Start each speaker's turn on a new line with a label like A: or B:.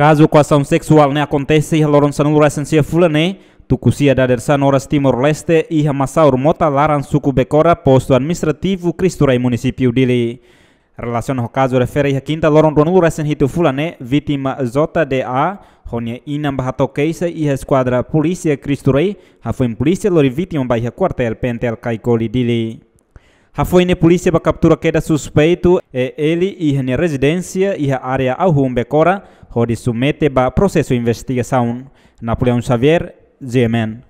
A: Caso coação sexual não aconteça, a Lourenço não licencia fulané, Tucucia da Dersa Noras Timor-Leste e Hamasaur Mota Laran Suku Becora, posto administrativo Cristurai município dele. Relação ao caso refere a quinta loron ronul recém hito fulane, vítima ZDA, Ronia Inam Bahato Keisa e a esquadra polícia Cristurai, a foi polícia lori vítima baia quartel pentel caicoli dele. A foi polícia para captura queda suspeito, é ele e a residência e a área ao Becora, onde submete para processo de investigação Napoleão Xavier Zeman.